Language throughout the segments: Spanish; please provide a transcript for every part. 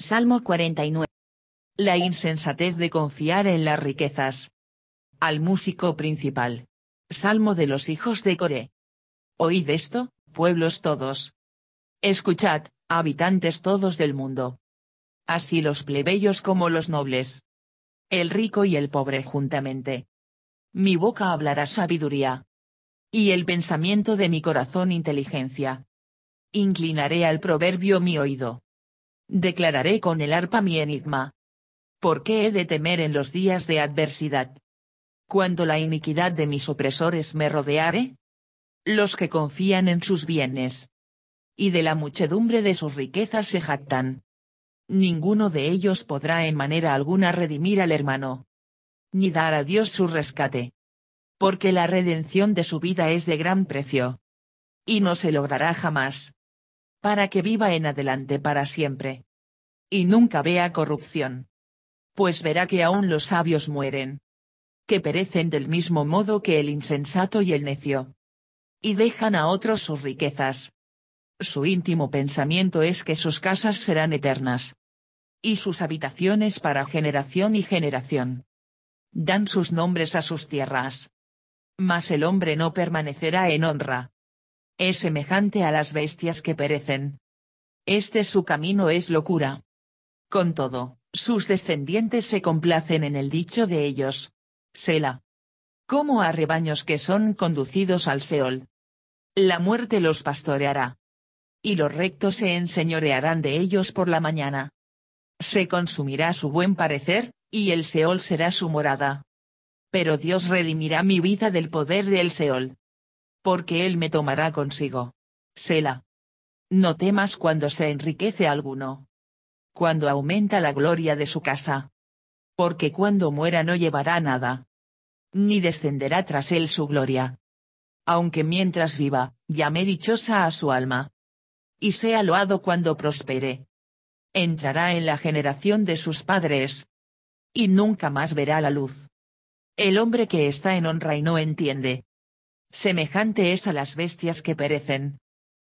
Salmo 49. La insensatez de confiar en las riquezas. Al músico principal. Salmo de los hijos de Coré. Oíd esto, pueblos todos. Escuchad, habitantes todos del mundo. Así los plebeyos como los nobles. El rico y el pobre juntamente. Mi boca hablará sabiduría. Y el pensamiento de mi corazón inteligencia. Inclinaré al proverbio mi oído declararé con el arpa mi enigma. ¿Por qué he de temer en los días de adversidad? Cuando la iniquidad de mis opresores me rodeare? Los que confían en sus bienes. Y de la muchedumbre de sus riquezas se jactan. Ninguno de ellos podrá en manera alguna redimir al hermano. Ni dar a Dios su rescate. Porque la redención de su vida es de gran precio. Y no se logrará jamás para que viva en adelante para siempre. Y nunca vea corrupción. Pues verá que aún los sabios mueren. Que perecen del mismo modo que el insensato y el necio. Y dejan a otros sus riquezas. Su íntimo pensamiento es que sus casas serán eternas. Y sus habitaciones para generación y generación. Dan sus nombres a sus tierras. Mas el hombre no permanecerá en honra es semejante a las bestias que perecen. Este su camino es locura. Con todo, sus descendientes se complacen en el dicho de ellos. Sela. Como a rebaños que son conducidos al Seol. La muerte los pastoreará. Y los rectos se enseñorearán de ellos por la mañana. Se consumirá su buen parecer, y el Seol será su morada. Pero Dios redimirá mi vida del poder del Seol porque él me tomará consigo. Sela. No temas cuando se enriquece alguno. Cuando aumenta la gloria de su casa. Porque cuando muera no llevará nada. Ni descenderá tras él su gloria. Aunque mientras viva, llame dichosa a su alma. Y sea loado cuando prospere. Entrará en la generación de sus padres. Y nunca más verá la luz. El hombre que está en honra y no entiende, semejante es a las bestias que perecen.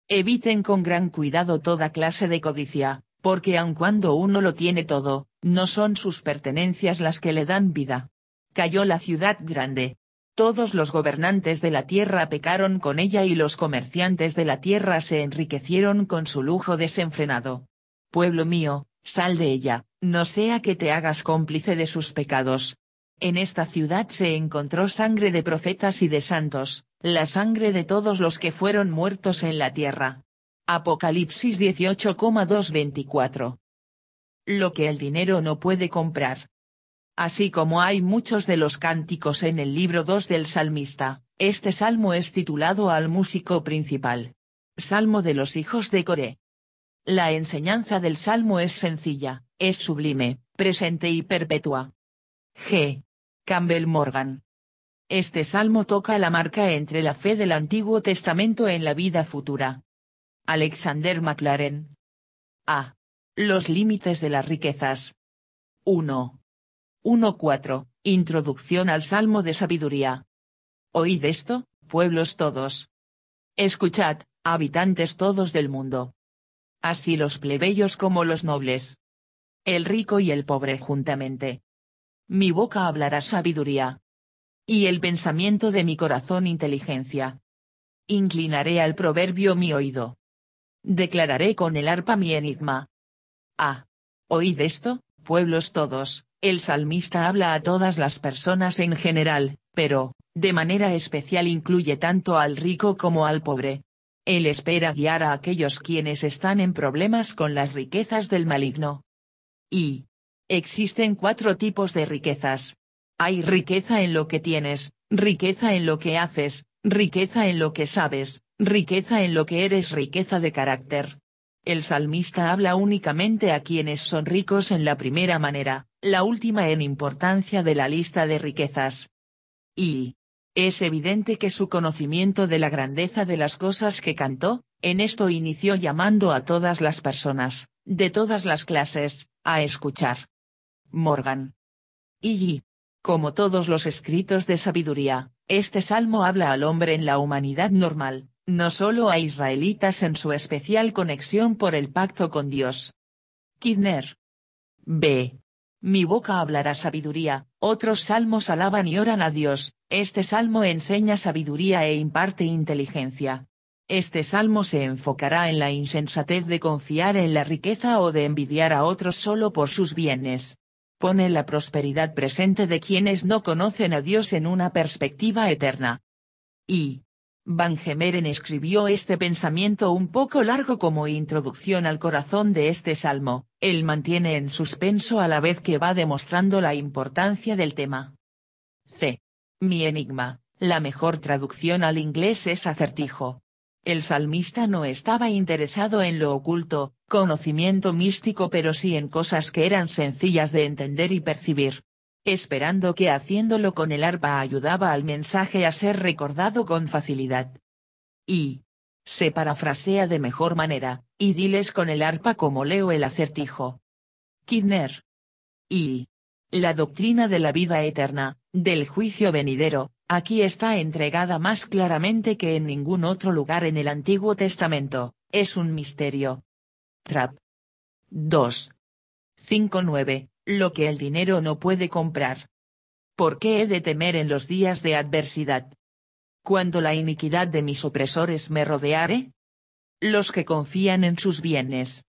Eviten con gran cuidado toda clase de codicia, porque aun cuando uno lo tiene todo, no son sus pertenencias las que le dan vida. Cayó la ciudad grande. Todos los gobernantes de la tierra pecaron con ella y los comerciantes de la tierra se enriquecieron con su lujo desenfrenado. Pueblo mío, sal de ella, no sea que te hagas cómplice de sus pecados, en esta ciudad se encontró sangre de profetas y de santos, la sangre de todos los que fueron muertos en la tierra. Apocalipsis 18,224. Lo que el dinero no puede comprar. Así como hay muchos de los cánticos en el libro 2 del salmista, este salmo es titulado al músico principal. Salmo de los hijos de Coré. La enseñanza del salmo es sencilla, es sublime, presente y perpetua. G. Campbell Morgan. Este salmo toca la marca entre la fe del Antiguo Testamento en la vida futura. Alexander McLaren. A. Los límites de las riquezas. 1. Introducción al Salmo de Sabiduría. Oíd esto, pueblos todos. Escuchad, habitantes todos del mundo. Así los plebeyos como los nobles. El rico y el pobre juntamente mi boca hablará sabiduría. Y el pensamiento de mi corazón inteligencia. Inclinaré al proverbio mi oído. Declararé con el arpa mi enigma. Ah. Oíd esto, pueblos todos, el salmista habla a todas las personas en general, pero, de manera especial incluye tanto al rico como al pobre. Él espera guiar a aquellos quienes están en problemas con las riquezas del maligno. Y, Existen cuatro tipos de riquezas. Hay riqueza en lo que tienes, riqueza en lo que haces, riqueza en lo que sabes, riqueza en lo que eres, riqueza de carácter. El salmista habla únicamente a quienes son ricos en la primera manera, la última en importancia de la lista de riquezas. Y es evidente que su conocimiento de la grandeza de las cosas que cantó, en esto inició llamando a todas las personas, de todas las clases, a escuchar. Morgan. Y. Como todos los escritos de sabiduría, este salmo habla al hombre en la humanidad normal, no solo a israelitas en su especial conexión por el pacto con Dios. Kidner. B. Mi boca hablará sabiduría, otros salmos alaban y oran a Dios, este salmo enseña sabiduría e imparte inteligencia. Este salmo se enfocará en la insensatez de confiar en la riqueza o de envidiar a otros solo por sus bienes pone la prosperidad presente de quienes no conocen a Dios en una perspectiva eterna. Y. Van Gemeren escribió este pensamiento un poco largo como introducción al corazón de este salmo, él mantiene en suspenso a la vez que va demostrando la importancia del tema. C. Mi enigma, la mejor traducción al inglés es acertijo, el salmista no estaba interesado en lo oculto, conocimiento místico pero sí en cosas que eran sencillas de entender y percibir. Esperando que haciéndolo con el arpa ayudaba al mensaje a ser recordado con facilidad. Y. Se parafrasea de mejor manera, y diles con el arpa como leo el acertijo. Kidner. Y. La doctrina de la vida eterna, del juicio venidero, Aquí está entregada más claramente que en ningún otro lugar en el Antiguo Testamento, es un misterio. Trap. 2. Lo que el dinero no puede comprar. ¿Por qué he de temer en los días de adversidad? Cuando la iniquidad de mis opresores me rodeare? Los que confían en sus bienes.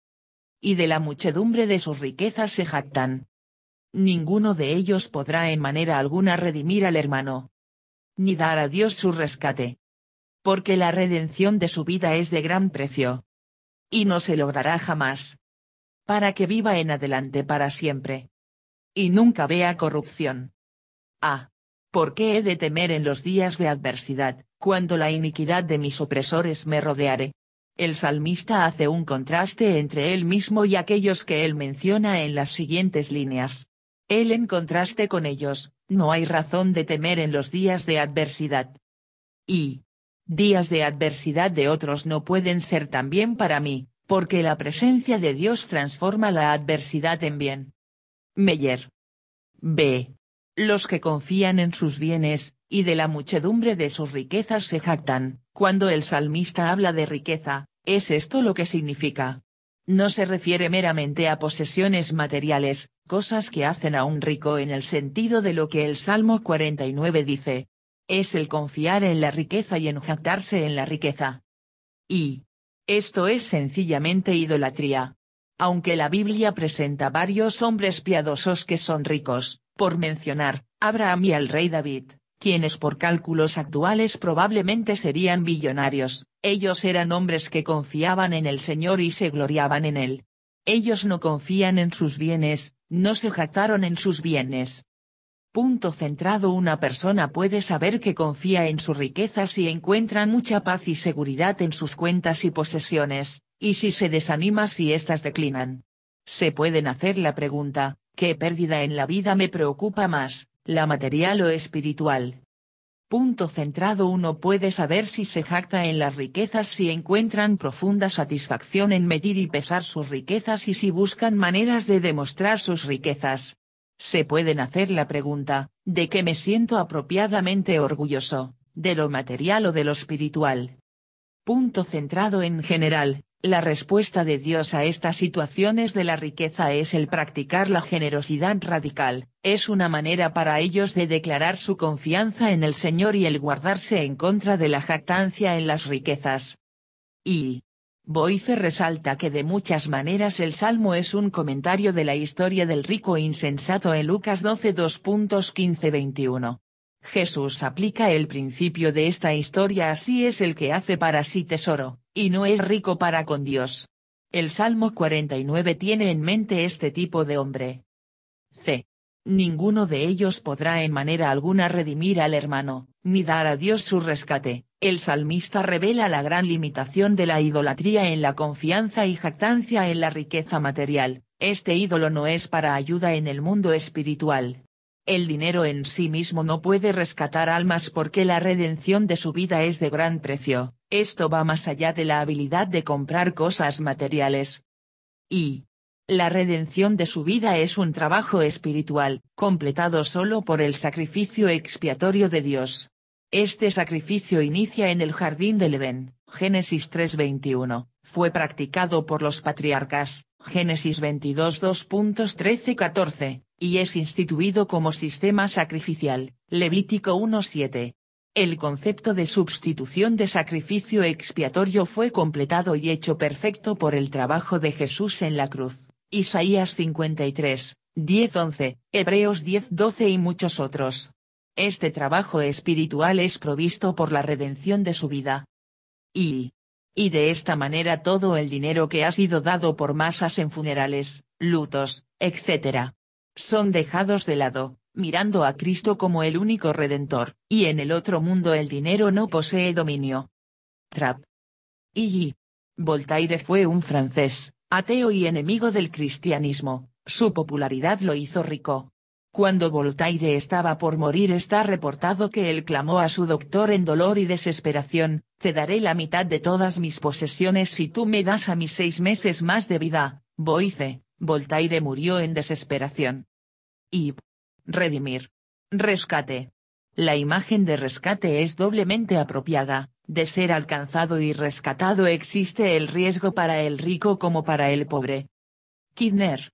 Y de la muchedumbre de sus riquezas se jactan. Ninguno de ellos podrá en manera alguna redimir al hermano, ni dar a Dios su rescate. Porque la redención de su vida es de gran precio. Y no se logrará jamás. Para que viva en adelante para siempre. Y nunca vea corrupción. Ah. ¿Por qué he de temer en los días de adversidad, cuando la iniquidad de mis opresores me rodeare? El salmista hace un contraste entre él mismo y aquellos que él menciona en las siguientes líneas. Él en contraste con ellos, no hay razón de temer en los días de adversidad. Y. Días de adversidad de otros no pueden ser también para mí, porque la presencia de Dios transforma la adversidad en bien. Meyer. B. Los que confían en sus bienes, y de la muchedumbre de sus riquezas se jactan, cuando el salmista habla de riqueza, ¿es esto lo que significa? No se refiere meramente a posesiones materiales, cosas que hacen a un rico en el sentido de lo que el Salmo 49 dice. Es el confiar en la riqueza y enjactarse en la riqueza. Y. Esto es sencillamente idolatría. Aunque la Biblia presenta varios hombres piadosos que son ricos, por mencionar, Abraham y al rey David, quienes por cálculos actuales probablemente serían billonarios, ellos eran hombres que confiaban en el Señor y se gloriaban en Él. Ellos no confían en sus bienes, no se jactaron en sus bienes. Punto centrado Una persona puede saber que confía en su riqueza si encuentra mucha paz y seguridad en sus cuentas y posesiones, y si se desanima si éstas declinan. Se pueden hacer la pregunta, ¿qué pérdida en la vida me preocupa más, la material o espiritual. Punto centrado uno puede saber si se jacta en las riquezas si encuentran profunda satisfacción en medir y pesar sus riquezas y si buscan maneras de demostrar sus riquezas. Se pueden hacer la pregunta, ¿de qué me siento apropiadamente orgulloso, de lo material o de lo espiritual? Punto centrado en general, la respuesta de Dios a estas situaciones de la riqueza es el practicar la generosidad radical, es una manera para ellos de declarar su confianza en el Señor y el guardarse en contra de la jactancia en las riquezas. Y. Boice resalta que de muchas maneras el Salmo es un comentario de la historia del rico e insensato en Lucas 12 2.15-21. Jesús aplica el principio de esta historia así es el que hace para sí tesoro, y no es rico para con Dios. El Salmo 49 tiene en mente este tipo de hombre. C. Ninguno de ellos podrá en manera alguna redimir al hermano, ni dar a Dios su rescate. El salmista revela la gran limitación de la idolatría en la confianza y jactancia en la riqueza material, este ídolo no es para ayuda en el mundo espiritual. El dinero en sí mismo no puede rescatar almas porque la redención de su vida es de gran precio, esto va más allá de la habilidad de comprar cosas materiales. Y. La redención de su vida es un trabajo espiritual, completado solo por el sacrificio expiatorio de Dios. Este sacrificio inicia en el jardín del Edén, Génesis 3:21, fue practicado por los patriarcas, Génesis 22:2.13-14, y es instituido como sistema sacrificial, Levítico 1.7. El concepto de sustitución de sacrificio expiatorio fue completado y hecho perfecto por el trabajo de Jesús en la cruz, Isaías 53, 10.11, 11 Hebreos 10-12 y muchos otros. Este trabajo espiritual es provisto por la redención de su vida. Y. Y de esta manera todo el dinero que ha sido dado por masas en funerales, lutos, etc., son dejados de lado, mirando a Cristo como el único redentor, y en el otro mundo el dinero no posee dominio. Trap. Y. Voltaire fue un francés, ateo y enemigo del cristianismo, su popularidad lo hizo rico. Cuando Voltaire estaba por morir está reportado que él clamó a su doctor en dolor y desesperación, te daré la mitad de todas mis posesiones si tú me das a mis seis meses más de vida, Boice, Voltaire murió en desesperación. Ib. Redimir. Rescate. La imagen de rescate es doblemente apropiada, de ser alcanzado y rescatado existe el riesgo para el rico como para el pobre. Kidner.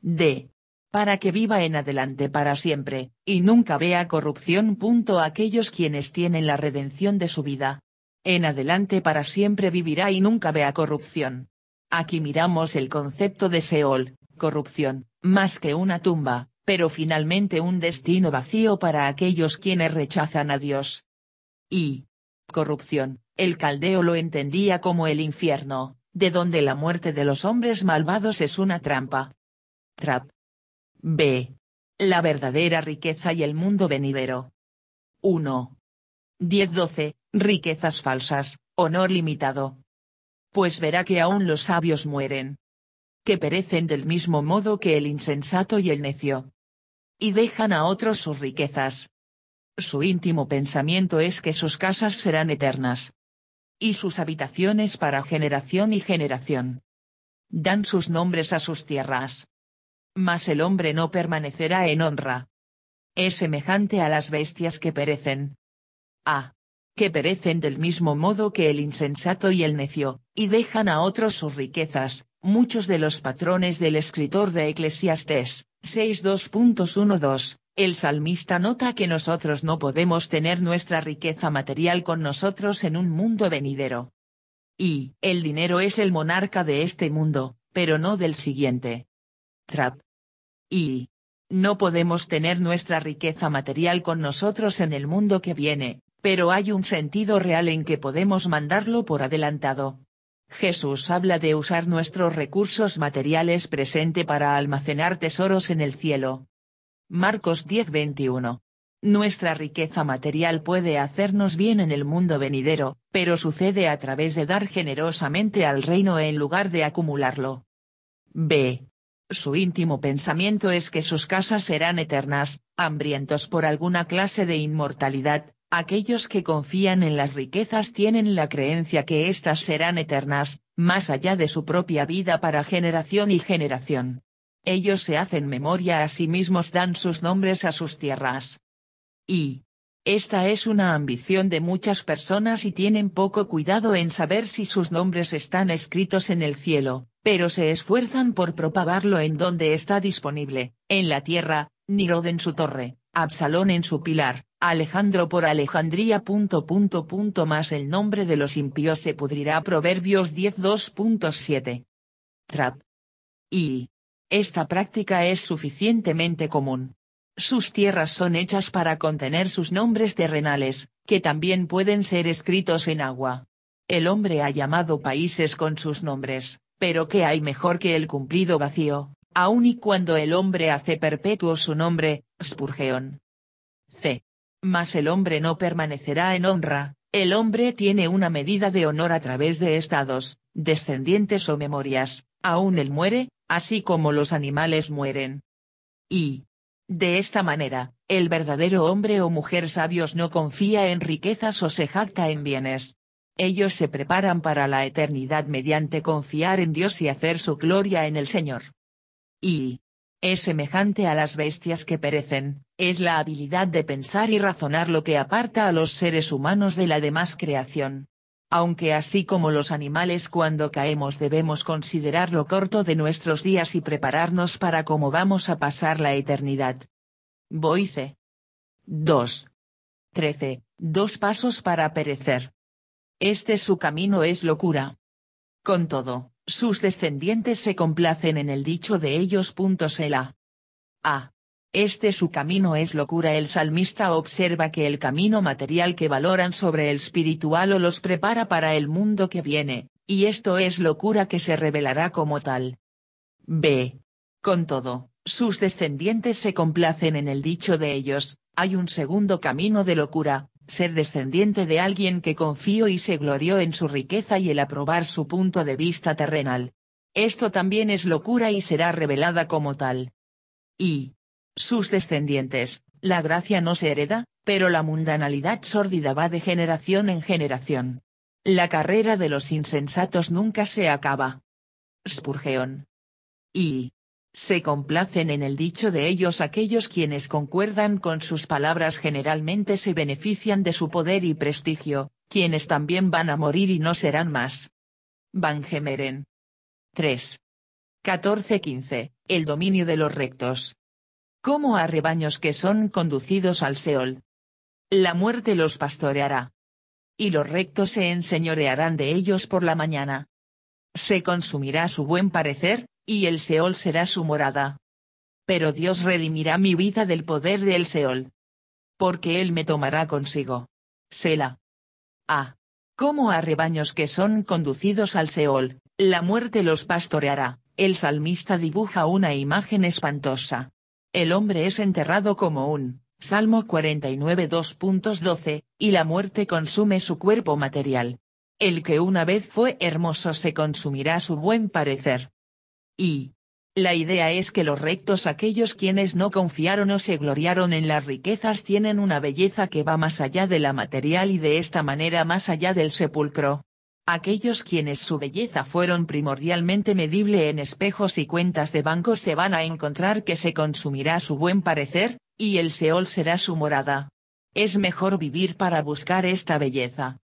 D. Para que viva en adelante para siempre, y nunca vea corrupción. Aquellos quienes tienen la redención de su vida. En adelante para siempre vivirá y nunca vea corrupción. Aquí miramos el concepto de Seol, corrupción, más que una tumba, pero finalmente un destino vacío para aquellos quienes rechazan a Dios. Y. Corrupción, el caldeo lo entendía como el infierno, de donde la muerte de los hombres malvados es una trampa. Trap. B. La verdadera riqueza y el mundo venidero. 1. 10-12, riquezas falsas, honor limitado pues verá que aún los sabios mueren. Que perecen del mismo modo que el insensato y el necio. Y dejan a otros sus riquezas. Su íntimo pensamiento es que sus casas serán eternas. Y sus habitaciones para generación y generación. Dan sus nombres a sus tierras. Mas el hombre no permanecerá en honra. Es semejante a las bestias que perecen. Ah. Que perecen del mismo modo que el insensato y el necio y dejan a otros sus riquezas, muchos de los patrones del escritor de Eclesiastés, 6.2.1.2, el salmista nota que nosotros no podemos tener nuestra riqueza material con nosotros en un mundo venidero. Y, el dinero es el monarca de este mundo, pero no del siguiente. Trap. Y, no podemos tener nuestra riqueza material con nosotros en el mundo que viene, pero hay un sentido real en que podemos mandarlo por adelantado, Jesús habla de usar nuestros recursos materiales presente para almacenar tesoros en el cielo. Marcos 10:21. Nuestra riqueza material puede hacernos bien en el mundo venidero, pero sucede a través de dar generosamente al reino en lugar de acumularlo. B. Su íntimo pensamiento es que sus casas serán eternas, hambrientos por alguna clase de inmortalidad, Aquellos que confían en las riquezas tienen la creencia que éstas serán eternas, más allá de su propia vida para generación y generación. Ellos se hacen memoria a sí mismos, dan sus nombres a sus tierras. Y. Esta es una ambición de muchas personas y tienen poco cuidado en saber si sus nombres están escritos en el cielo, pero se esfuerzan por propagarlo en donde está disponible, en la tierra, Nirod en su torre, Absalón en su pilar, Alejandro por Alejandría. Punto, punto, punto, más el nombre de los impíos se pudrirá. Proverbios 10.2.7. Trap. Y. Esta práctica es suficientemente común. Sus tierras son hechas para contener sus nombres terrenales, que también pueden ser escritos en agua. El hombre ha llamado países con sus nombres, pero ¿qué hay mejor que el cumplido vacío, aun y cuando el hombre hace perpetuo su nombre, Spurgeon? C. Mas el hombre no permanecerá en honra, el hombre tiene una medida de honor a través de estados, descendientes o memorias, aún él muere, así como los animales mueren. Y. De esta manera, el verdadero hombre o mujer sabios no confía en riquezas o se jacta en bienes. Ellos se preparan para la eternidad mediante confiar en Dios y hacer su gloria en el Señor. Y es semejante a las bestias que perecen, es la habilidad de pensar y razonar lo que aparta a los seres humanos de la demás creación. Aunque así como los animales cuando caemos debemos considerar lo corto de nuestros días y prepararnos para cómo vamos a pasar la eternidad. Boice. 2. 13. Dos pasos para perecer. Este su camino es locura. Con todo, sus descendientes se complacen en el dicho de ellos. A. Este su camino es locura. El salmista observa que el camino material que valoran sobre el espiritual o los prepara para el mundo que viene, y esto es locura que se revelará como tal. B. Con todo, sus descendientes se complacen en el dicho de ellos, hay un segundo camino de locura, ser descendiente de alguien que confió y se glorió en su riqueza y el aprobar su punto de vista terrenal. Esto también es locura y será revelada como tal. Y sus descendientes, la gracia no se hereda, pero la mundanalidad sórdida va de generación en generación. La carrera de los insensatos nunca se acaba. Spurgeon. Y se complacen en el dicho de ellos aquellos quienes concuerdan con sus palabras generalmente se benefician de su poder y prestigio, quienes también van a morir y no serán más. Van Gemeren. 3. 14-15, el dominio de los rectos. ¿Cómo a rebaños que son conducidos al Seol. La muerte los pastoreará. Y los rectos se enseñorearán de ellos por la mañana. Se consumirá su buen parecer, y el Seol será su morada. Pero Dios redimirá mi vida del poder del Seol. Porque Él me tomará consigo. Sela. Ah. Como a rebaños que son conducidos al Seol, la muerte los pastoreará. El salmista dibuja una imagen espantosa. El hombre es enterrado como un, Salmo 49 2.12, y la muerte consume su cuerpo material. El que una vez fue hermoso se consumirá su buen parecer y la idea es que los rectos aquellos quienes no confiaron o se gloriaron en las riquezas tienen una belleza que va más allá de la material y de esta manera más allá del sepulcro. Aquellos quienes su belleza fueron primordialmente medible en espejos y cuentas de banco se van a encontrar que se consumirá su buen parecer, y el Seol será su morada. Es mejor vivir para buscar esta belleza.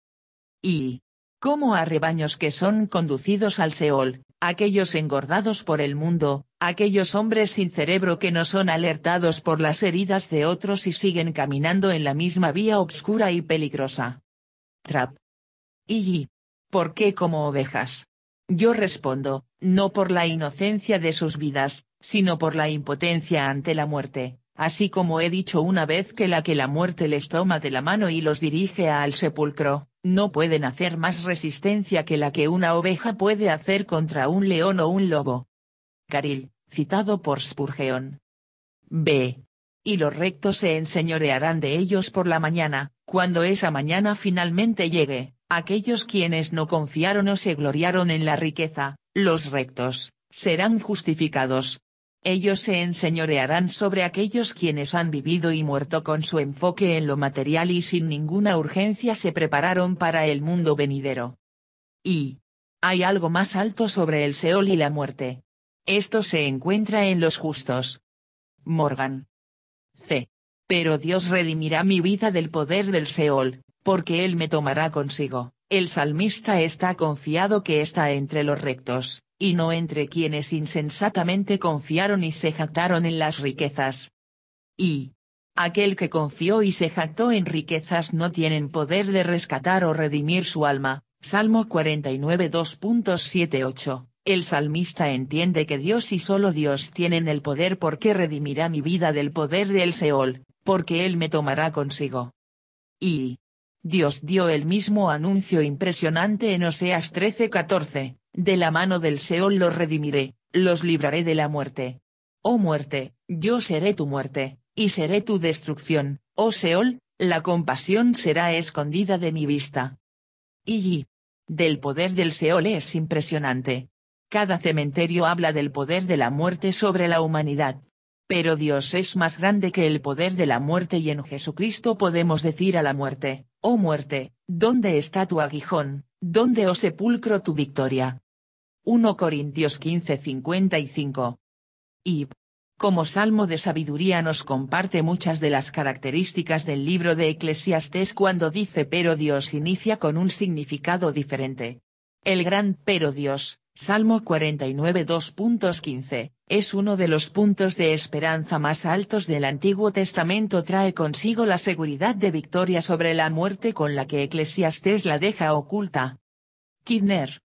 Y. ¿Cómo a rebaños que son conducidos al Seol, aquellos engordados por el mundo, aquellos hombres sin cerebro que no son alertados por las heridas de otros y siguen caminando en la misma vía oscura y peligrosa. Trap. Y. ¿Por qué como ovejas? Yo respondo, no por la inocencia de sus vidas, sino por la impotencia ante la muerte, así como he dicho una vez que la que la muerte les toma de la mano y los dirige al sepulcro no pueden hacer más resistencia que la que una oveja puede hacer contra un león o un lobo. Caril, citado por Spurgeon. B. Y los rectos se enseñorearán de ellos por la mañana, cuando esa mañana finalmente llegue, aquellos quienes no confiaron o se gloriaron en la riqueza, los rectos, serán justificados, ellos se enseñorearán sobre aquellos quienes han vivido y muerto con su enfoque en lo material y sin ninguna urgencia se prepararon para el mundo venidero. Y. Hay algo más alto sobre el Seol y la muerte. Esto se encuentra en los justos. Morgan. C. Pero Dios redimirá mi vida del poder del Seol, porque Él me tomará consigo. El salmista está confiado que está entre los rectos y no entre quienes insensatamente confiaron y se jactaron en las riquezas. Y. Aquel que confió y se jactó en riquezas no tienen poder de rescatar o redimir su alma. Salmo 49 2.78. El salmista entiende que Dios y solo Dios tienen el poder porque redimirá mi vida del poder del Seol, porque Él me tomará consigo. Y. Dios dio el mismo anuncio impresionante en Oseas 13:14, de la mano del Seol los redimiré, los libraré de la muerte. Oh muerte, yo seré tu muerte, y seré tu destrucción, oh Seol, la compasión será escondida de mi vista. Y del poder del Seol es impresionante. Cada cementerio habla del poder de la muerte sobre la humanidad. Pero Dios es más grande que el poder de la muerte y en Jesucristo podemos decir a la muerte, oh muerte, ¿dónde está tu aguijón? ¿Dónde os sepulcro tu victoria? 1 Corintios 15:55. Y, como salmo de sabiduría nos comparte muchas de las características del libro de Eclesiastes cuando dice pero Dios inicia con un significado diferente. El gran pero Dios, Salmo 49 2.15, es uno de los puntos de esperanza más altos del Antiguo Testamento trae consigo la seguridad de victoria sobre la muerte con la que Eclesiastes la deja oculta. Kidner.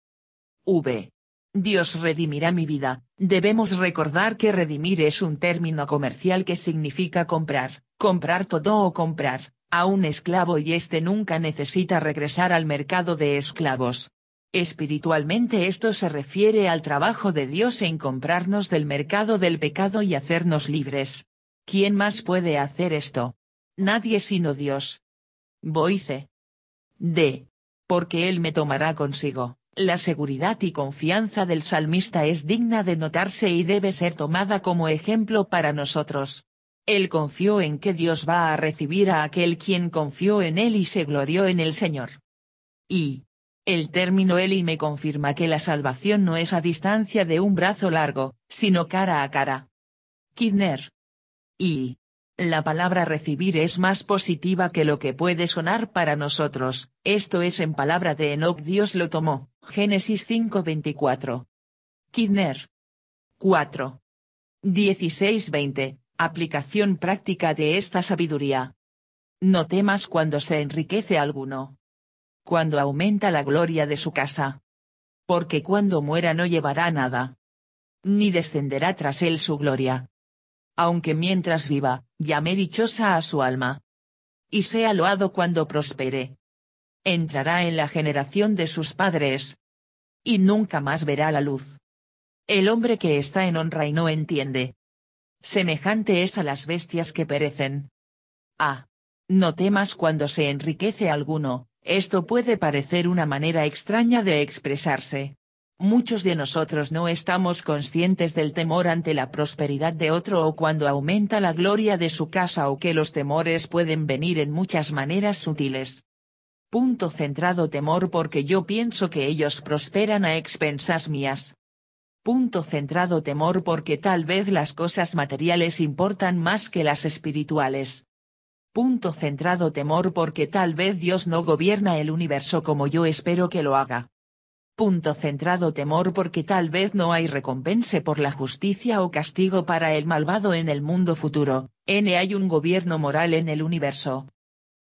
V. Dios redimirá mi vida, debemos recordar que redimir es un término comercial que significa comprar, comprar todo o comprar, a un esclavo y éste nunca necesita regresar al mercado de esclavos, Espiritualmente esto se refiere al trabajo de Dios en comprarnos del mercado del pecado y hacernos libres. ¿Quién más puede hacer esto? Nadie sino Dios. Boice. D. Porque Él me tomará consigo. La seguridad y confianza del salmista es digna de notarse y debe ser tomada como ejemplo para nosotros. Él confió en que Dios va a recibir a aquel quien confió en Él y se glorió en el Señor. Y, el término Eli me confirma que la salvación no es a distancia de un brazo largo, sino cara a cara. Kidner. Y. La palabra recibir es más positiva que lo que puede sonar para nosotros, esto es en palabra de Enoch Dios lo tomó, Génesis 5:24. Kidner. 4. aplicación práctica de esta sabiduría. No temas cuando se enriquece alguno, cuando aumenta la gloria de su casa. Porque cuando muera no llevará nada. Ni descenderá tras él su gloria. Aunque mientras viva, llame dichosa a su alma. Y sea loado cuando prospere. Entrará en la generación de sus padres. Y nunca más verá la luz. El hombre que está en honra y no entiende. Semejante es a las bestias que perecen. Ah. No temas cuando se enriquece alguno, esto puede parecer una manera extraña de expresarse. Muchos de nosotros no estamos conscientes del temor ante la prosperidad de otro o cuando aumenta la gloria de su casa o que los temores pueden venir en muchas maneras sutiles. Punto centrado temor porque yo pienso que ellos prosperan a expensas mías. Punto centrado temor porque tal vez las cosas materiales importan más que las espirituales. Punto centrado temor porque tal vez Dios no gobierna el universo como yo espero que lo haga. Punto centrado temor porque tal vez no hay recompense por la justicia o castigo para el malvado en el mundo futuro, n hay un gobierno moral en el universo.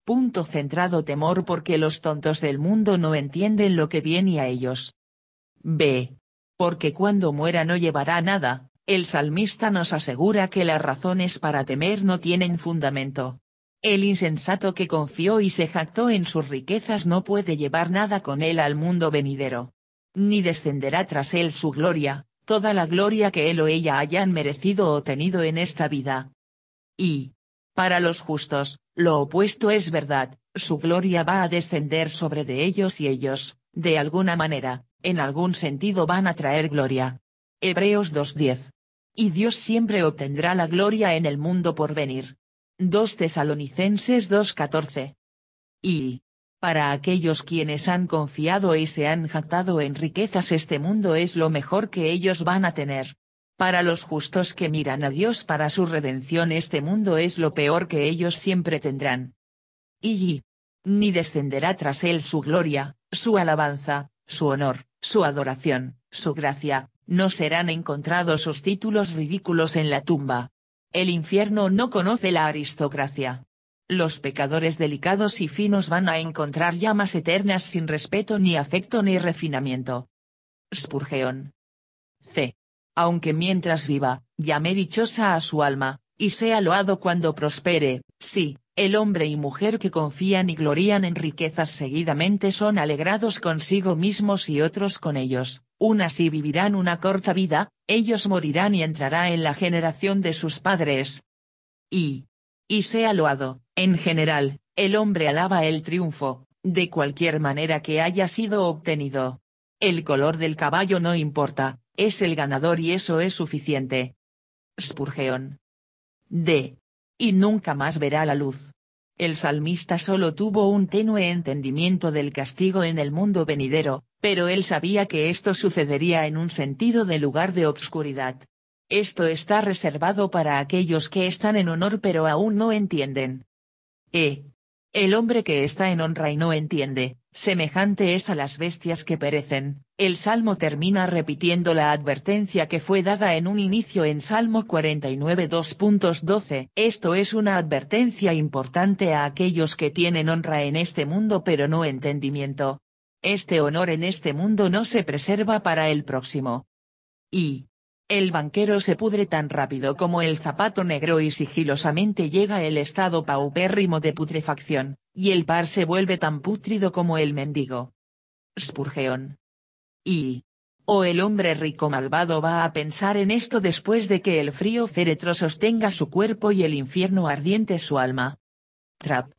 Punto centrado temor porque los tontos del mundo no entienden lo que viene a ellos. B. Porque cuando muera no llevará nada, el salmista nos asegura que las razones para temer no tienen fundamento. El insensato que confió y se jactó en sus riquezas no puede llevar nada con él al mundo venidero. Ni descenderá tras él su gloria, toda la gloria que él o ella hayan merecido o tenido en esta vida. Y. Para los justos, lo opuesto es verdad, su gloria va a descender sobre de ellos y ellos, de alguna manera, en algún sentido van a traer gloria. Hebreos 2.10. Y Dios siempre obtendrá la gloria en el mundo por venir. 2 Tesalonicenses 2.14. Y. Para aquellos quienes han confiado y se han jactado en riquezas este mundo es lo mejor que ellos van a tener. Para los justos que miran a Dios para su redención este mundo es lo peor que ellos siempre tendrán. Y. Ni descenderá tras él su gloria, su alabanza, su honor, su adoración, su gracia, no serán encontrados sus títulos ridículos en la tumba. El infierno no conoce la aristocracia. Los pecadores delicados y finos van a encontrar llamas eternas sin respeto ni afecto ni refinamiento. Spurgeon. C. Aunque mientras viva, llame dichosa a su alma, y sea loado cuando prospere, sí, el hombre y mujer que confían y glorían en riquezas seguidamente son alegrados consigo mismos y otros con ellos, unas y vivirán una corta vida, ellos morirán y entrará en la generación de sus padres. Y. Y sea loado, en general, el hombre alaba el triunfo, de cualquier manera que haya sido obtenido. El color del caballo no importa, es el ganador y eso es suficiente. Spurgeon. D y nunca más verá la luz. El salmista solo tuvo un tenue entendimiento del castigo en el mundo venidero, pero él sabía que esto sucedería en un sentido de lugar de obscuridad. Esto está reservado para aquellos que están en honor pero aún no entienden. E. El hombre que está en honra y no entiende, semejante es a las bestias que perecen. El Salmo termina repitiendo la advertencia que fue dada en un inicio en Salmo 49 2.12. Esto es una advertencia importante a aquellos que tienen honra en este mundo pero no entendimiento. Este honor en este mundo no se preserva para el próximo. Y. El banquero se pudre tan rápido como el zapato negro y sigilosamente llega el estado paupérrimo de putrefacción, y el par se vuelve tan pútrido como el mendigo. Spurgeon. Y. O oh, el hombre rico malvado va a pensar en esto después de que el frío féretro sostenga su cuerpo y el infierno ardiente su alma. Trap.